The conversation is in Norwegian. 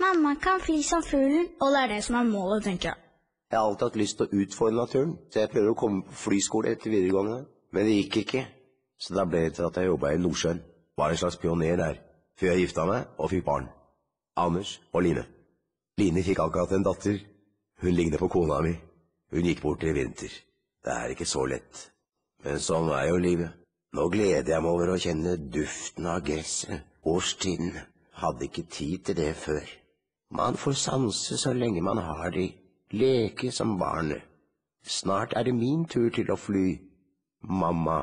Mamma kan fly som fuglen, og det er det som er målet, tenker jeg. Jeg har alltid hatt lyst til å utfordre naturen, så jeg prøver å komme på flyskole etter videregående. Men det gikk ikke, så da ble det til at jeg jobba i Nordsjøen. Var en slags pioner der, før jeg gifta meg og fikk barn. Anders og Line. Line fikk akkurat en datter. Hun ligner på kona mi. Hun gikk bort i vinter. Det er ikke så lett. Men sånn er jo livet. Nå gleder jeg meg over å kjenne duften av gresset, årstiden. Hadde ikke tid til det før. Man får sanse så lenge man har de, leke som barnet. Snart er det min tur til å fly, mamma.